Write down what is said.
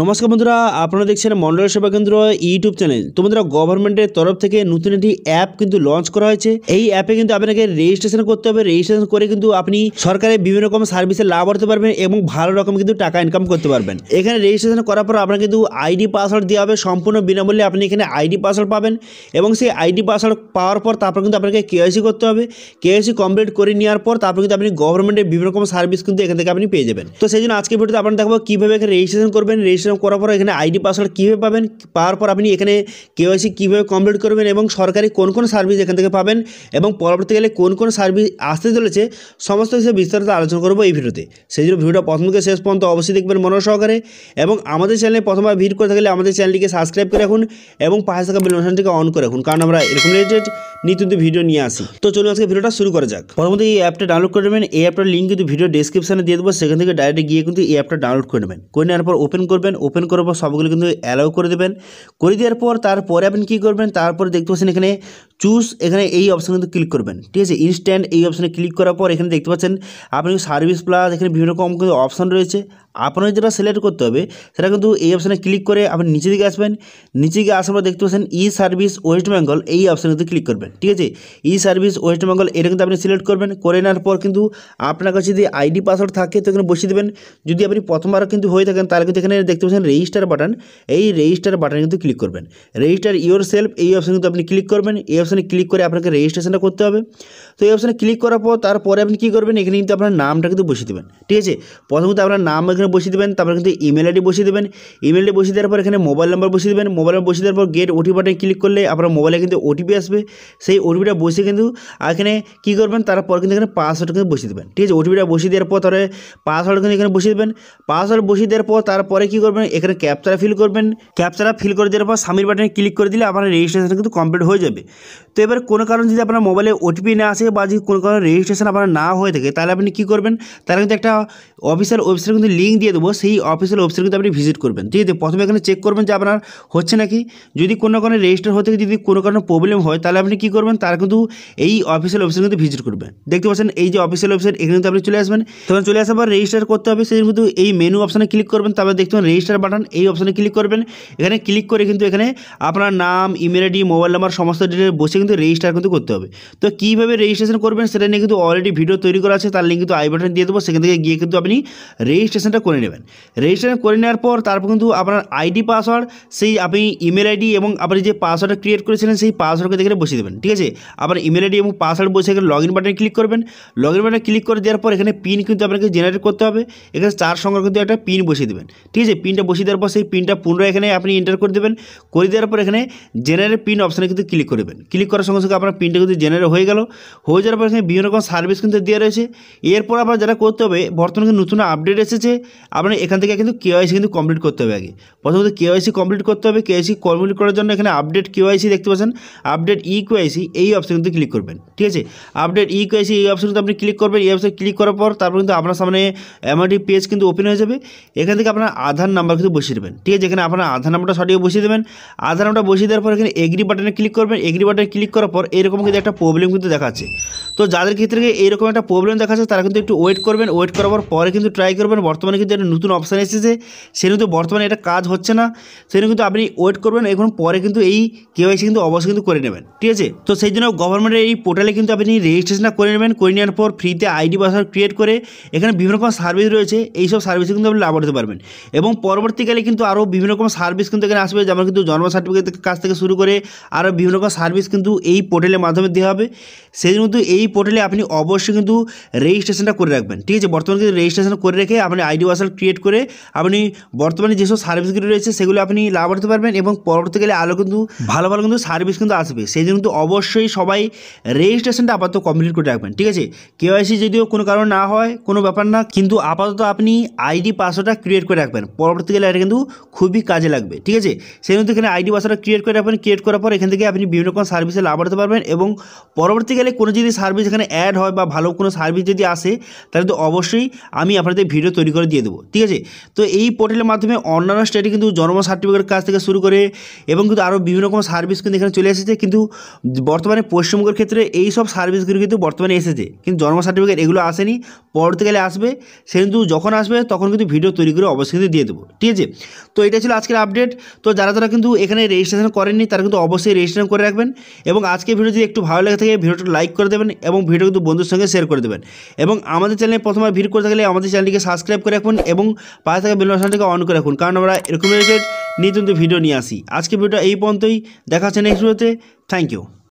নমস্কার বন্ধুরা আপনারা দেখছেন মন্ডল সেবা কেন্দ্র ইউটিউব চ্যানেল তো বন্ধুরা গভর্নমেন্টের তরফ থেকে নতুন একটি অ্যাপ কিন্তু লঞ্চ করা হয়েছে এই অ্যাপে কিন্তু আপনাকে রেজিস্ট্রেশন করতে হবে রেজিস্ট্রেশন করে কিন্তু আপনি সরকারের বিভিন্ন রকম সার্ভিসে লাভ করতে পারবেন এবং ভালো রকম কিন্তু টাকা ইনকাম করতে পারবেন এখানে রেজিস্ট্রেশন করার পর আপনার কিন্তু আইডি পাসওয়ার্ড দেওয়া হবে সম্পূর্ণ বিনামূল্যে আপনি এখানে আইডি পাসওয়ার্ড পাবেন এবং সেই আইডি পাসওয়ার্ড পাওয়ার পর তারপর কিন্তু আপনাকে কেওয়াইসি করতে হবে কেওয়াইসি কমপ্লিট করে নেওয়ার পর তারপর কিন্তু আপনি গভর্নমেন্টের বিভিন্ন রকম সার্ভিস কিন্তু এখান থেকে আপনি পেয়ে যাবেন তো সেই জন্য আজকে ভিডিওতে আপনার দেখবো কীভাবে এখানে রেজিস্ট্রেশন করবেন রেজিস্ট্রেশন করার পর এখানে আইডি পাসওয়ার্ড কীভাবে পাবেন পাওয়ার পর আপনি এখানে কেওয়াইসি কীভাবে কমপ্লিট করবেন এবং সরকারি কোন কোন সার্ভিস এখান থেকে পাবেন এবং পরবর্তীকালে কোন কোন সার্ভিস আসতে চলেছে সমস্ত বিষয়ে বিস্তারিত আলোচনা করবো এই ভিডিওতে সেই জন্য ভিডিওটা প্রথম থেকে শেষ পর্যন্ত অবশ্যই দেখবেন মনো সহকারে এবং আমাদের চ্যানেলে প্রথমবার ভিড় করে থাকলে আমাদের চ্যানেলটিকে সাবস্ক্রাইব করে রাখুন এবং পাশে থাকা বেল অন করে রাখুন কারণ আমরা এরকম রিলেটেড নিত্যন্ত ভিডিও নিয়ে আসি তো চলুন আজকে ভিডিওটা শুরু করা যাক প্রথমত এই অ্যাপটা ডাউনলোড করে নেবেন এই অ্যাপটার লিঙ্ক কিন্তু ভিডিও ডিসক্রিপশনে দিয়ে দেবো সেখান থেকে ডাইরেক্ট গিয়ে কিন্তু এই অ্যাপটা ডাউনলোড করে নেবেন করে নেওয়ার পর ওপেন করবেন ওপেন করার পর সবগুলো কিন্তু অ্যালাউ করে দেবেন করে দেওয়ার পর তারপরে আপনি কী করবেন তারপরে দেখতে পাচ্ছেন এখানে চুজ এখানে এই অপশানে কিন্তু ক্লিক করবেন ঠিক আছে ইনস্ট্যান্ট এই অপশানে ক্লিক করার পর এখানে দেখতে পাচ্ছেন আপনি সার্ভিস প্লাস এখানে বিভিন্ন রকম কিন্তু অপশান রয়েছে আপনার যেটা সিলেক্ট করতে হবে সেটা কিন্তু এই অপশানে ক্লিক করে আপনি নিচে দিকে আসবেন নিচে গিয়ে আসার পর দেখতে পাচ্ছেন ই সার্ভিস ওয়েস্ট বেঙ্গল এই অপশানে কিন্তু ক্লিক করবেন ঠিক আছে ই সার্ভিস ওয়েস্ট বেঙ্গল এটা কিন্তু আপনি সিলেক্ট করবেন করে নেওয়ার পর কিন্তু আপনার কাছে যদি আইডি পাসওয়ার্ড থাকে তো এখানে বসিয়ে দেবেন যদি আপনি প্রথমবার কিন্তু হয়ে থাকেন তাহলে কিন্তু এখানে দেখতে পাচ্ছেন রেজিস্টার বাটন এই রেজিস্টার বাটনে কিন্তু ক্লিক করবেন রেজিস্টার ইউর সেলফ এই অপশানে কিন্তু আপনি ক্লিক করবেন এই অপশানে ক্লিক করে আপনাকে রেজিস্ট্রেশনটা করতে হবে তো এই অপশানে ক্লিক করার পর তারপরে আপনি কী করবেন এখানে কিন্তু আপনার নামটা কিন্তু বসিয়ে দেবেন ঠিক আছে প্রথমত আপনার নাম এখানে আপনারা বসিয়ে দেবেন তারপর কিন্তু ইমেল আইডি বসিয়ে দেবেন ইমেল আইডি বসিয়ে দেওয়ার পর এখানে মোবাইল নাম্বার বসিয়ে দেবেন মোবাইল নাম্বার বসিয়ে দেওয়ার পর গেট ওটি বাটনে ক্লিক করলে আপনার মোবাইলে কিন্তু ওটিপি আসবে সেই ওটিপিটা বসিয়ে কিন্তু এখানে কী করবেন তারপর কিন্তু এখানে পাসওয়ার্ড কিন্তু বসিয়ে দেবেন ঠিক আছে ওটিপিটা বসিয়ে দেওয়ার পর তারপরে পাসওয়ার্ড কিন্তু এখানে বসিয়ে দেবেন পাসওয়ার্ড বসিয়ে দেওয়ার পর তারপরে কী করবেন এখানে ক্যাপচারা ফিল করবেন ক্যাপচারা ফিল করে দেওয়ার পর সামির বাটনে ক্লিক করে দিলে আপনার রেজিস্ট্রেশন কিন্তু কমপ্লিট হয়ে যাবে তো এবার কোনো কারণ যদি আপনার মোবাইলে ওটিপি না আসে বা যদি কোনো কারণে রেজিস্ট্রেশন আপনার না হয়ে থাকে তাহলে আপনি কী করবেন তারা কিন্তু একটা অফিসিয়াল ওয়েবসাইট কিন্তু লিঙ্ক লিঙ্ক দিয়ে দেবো সেই অফিসিয়াল ওয়েবসাইট কিন্তু আপনি ভিজিট করবেন ঠিক আছে প্রথমে এখানে চেক করবেন যে আপনার হচ্ছে নাকি যদি কোনো কারণে রেজিস্টার হতে যদি কোনো কারণে প্রবলেম হয় তাহলে আপনি কী করবেন তার কিন্তু এই অফিসিয়াল ওয়েবসাইট কিন্তু ভিজিট করবেন দেখতে পাচ্ছেন এই যে অফিসিয়াল ওয়েবসাইট এখানে কিন্তু আপনি চলে আসবেন তখন চলে আসার পর রেজিস্টার করতে হবে সেই কিন্তু এই মেনু অপশানে ক্লিক করবেন তারপর দেখতে পাবেন রেজিস্টার বাটন এই অপশানে ক্লিক করবেন এখানে ক্লিক করে কিন্তু এখানে আপনার নাম ইমেল আইডি মোবাইল নাম্বার সমস্ত ডিটেল বসে কিন্তু রেজিস্টার কিন্তু করতে হবে তো কীভাবে রেজিস্ট্রেশন করবেন সেটা নিয়ে কিন্তু অলরেডি ভিডিও তৈরি করা আছে তার লিঙ্ক কিন্তু আই বাটন দিয়ে দেবো সেখান থেকে গিয়ে কিন্তু আপনি রেজিস্ট্রেশন রেজিস্ট্রেশনটা করে নেবেন রেজিস্ট্রেশন করে নেওয়ার পর তারপর কিন্তু আপনার আইডি পাসওয়ার্ড সেই আপনি ইমেল আইডি এবং আপনি যে পাসওয়ার্ডটা ক্রিয়েট করেছিলেন সেই পাসওয়ার্ডকে দেখে বসিয়ে দেবেন ঠিক আছে আপনার ইমেল আইডি এবং পাসওয়ার্ড বসে গেলে লগ ইন বাটনে ক্লিক করবেন লগ ইন বাটনে ক্লিক করে দেওয়ার পর এখানে পিন কিন্তু আপনাকে জেনারেট করতে হবে এখানে চার সংখ্যা কিন্তু একটা পিন বসিয়ে দেবেন ঠিক আছে পিনটা বসিয়ে দেওয়ার পর সেই পিনটা পুনরায় এখানে আপনি এন্টার করে দেবেন করে দেওয়ার পর এখানে জেনারেট পিন অপশানে কিন্তু ক্লিক করবেন ক্লিক করার সঙ্গে সঙ্গে আপনার পিনটা কিন্তু জেনারেট হয়ে গেল হয়ে যাওয়ার পর এখানে বিভিন্ন রকম সার্ভিস কিন্তু দেওয়া রয়েছে এরপর আবার যারা করতে হবে বর্তমানে নতুন আপডেট এসেছে আপনার এখান থেকে কিন্তু কেওয়াইসি কিন্তু কমপ্লিট করতে হবে আগে প্রথমত কেওয়াইসি কমপ্লিট করতে হবে কেওয়াইসি কমপ্লিট করার জন্য এখানে আপডেট কেওয়াইসি দেখতে পাচ্ছেন আপডেট ই কেওয়াইসি এই অপশান কিন্তু ক্লিক করবেন ঠিক আছে আপডেট ই কেওয়াইসি এই অপশান কিন্তু আপনি ক্লিক করবেন এই অপশান ক্লিক করার পর তারপর কিন্তু আপনার সামনে এমআরটি পেজ কিন্তু ওপেন হয়ে যাবে এখান থেকে আপনার আধার নাম্বার কিন্তু বসিয়ে দেবেন ঠিক আছে এখানে আপনার আধার নাম্বারটা সঠিক বসিয়ে দেবেন আধার নাম্বারটা বসিয়ে দেওয়ার পর এখানে এগ্রি বাটনে ক্লিক করবেন এগ্রি বাটনে ক্লিক করার পর এরকম কিন্তু একটা প্রবলেম কিন্তু দেখাচ্ছে তো যাদের ক্ষেত্রে এইরকম একটা প্রবলেম দেখাচ্ছে তারা কিন্তু একটু ওয়েট করবেন ওয়েট করার পরে কিন্তু ট্রাই করবেন বর্তমানে কিন্তু একটা নতুন অপশান এসেছে সেটা কিন্তু বর্তমানে এটা কাজ হচ্ছে না সেটা কিন্তু আপনি ওয়েট করবেন এখন পরে কিন্তু এই কেওয়াইসি কিন্তু অবশ্যই কিন্তু করে নেবেন ঠিক আছে তো সেই জন্য গভর্নমেন্টের এই পোর্টালে কিন্তু আপনি রেজিস্ট্রেশনটা করে নেবেন করে নেওয়ার পর ফ্রিতে আইডি পাসওয়ার্ড ক্রিয়েট করে এখানে বিভিন্ন রকম সার্ভিস রয়েছে এইসব সার্ভিসে কিন্তু আপনি লাভ করতে পারবেন এবং পরবর্তীকালে কিন্তু আরও বিভিন্ন রকম সার্ভিস কিন্তু এখানে আসবে যেমন কিন্তু জন্ম সার্টিফিকেট কাছ থেকে শুরু করে আরও বিভিন্ন রকম সার্ভিস কিন্তু এই পোর্টালের মাধ্যমে দেওয়া হবে সেই জন্য কিন্তু এই পোর্টালে আপনি অবশ্যই কিন্তু রেজিস্ট্রেশনটা করে রাখবেন ঠিক আছে বর্তমানে কিন্তু রেজিস্ট্রেশন করে রেখে আপনি আইডি ডিওয়াসাল ক্রিয়েট করে আপনি বর্তমানে যেসব সার্ভিসগুলি রয়েছে সেগুলো আপনি লাভ করতে পারবেন এবং পরবর্তীকালে আরও কিন্তু ভালো ভালো কিন্তু সার্ভিস কিন্তু আসবে সেই জন্য কিন্তু অবশ্যই সবাই রেজিস্ট্রেশনটা আপাতত কমপ্লিট করে রাখবেন ঠিক আছে কেওয়াইসি যদিও কোনো কারণ না হয় কোনো ব্যাপার না কিন্তু আপাতত আপনি আইডি পাসওয়ার্ডটা ক্রিয়েট করে রাখবেন পরবর্তীকালে এটা কিন্তু খুবই কাজে লাগবে ঠিক আছে সেই জন্য এখানে আইডি পাসওয়ার্ডটা ক্রিয়েট করে রাখবেন ক্রিয়েট করার পর এখান থেকে আপনি বিভিন্ন রকম সার্ভিসে লাভ করতে পারবেন এবং পরবর্তীকালে কোনো যদি সার্ভিস এখানে অ্যাড হয় বা ভালো কোনো সার্ভিস যদি আসে তাহলে তো অবশ্যই আমি আপনাদের ভিডিও তৈরি করে দিয়ে দিয়ে দেবো ঠিক আছে তো এই পোর্টালের মাধ্যমে অন্যান্য স্টেটে কিন্তু জন্ম সার্টিফিকেট কাজ থেকে শুরু করে এবং কিন্তু আরও বিভিন্ন রকম সার্ভিস কিন্তু এখানে চলে এসেছে কিন্তু বর্তমানে পশ্চিমবঙ্গের ক্ষেত্রে এই সব সার্ভিসগুলো কিন্তু বর্তমানে এসেছে কিন্তু জন্ম সার্টিফিকেট এগুলো আসেনি পরবর্তীকালে আসবে সে কিন্তু যখন আসবে তখন কিন্তু ভিডিও তৈরি করে অবশ্যই কিন্তু দিয়ে দেবো ঠিক আছে তো এটা ছিল আজকের আপডেট তো যারা যারা কিন্তু এখানে রেজিস্ট্রেশন করেননি তারা কিন্তু অবশ্যই রেজিস্ট্রেশন করে রাখবেন এবং আজকে ভিডিও যদি একটু ভালো লাগে থাকে ভিডিওটা লাইক করে দেবেন এবং ভিডিও কিন্তু বন্ধুর সঙ্গে শেয়ার করে দেবেন এবং আমাদের চ্যানেলে প্রথমবার ভিড় করে থাকলে আমাদের চ্যানেলটিকে সাবস্ক্রাইব করে রাখবেন রাখুন এবং পাশে থাকা বেল বাসনটিকে অন করে রাখুন কারণ আমরা এরকম রিলেটেড নিত্যন্ত ভিডিও নিয়ে আসি আজকে ভিডিওটা এই পর্যন্তই দেখা হচ্ছে নেক্সট ভিডিওতে থ্যাংক ইউ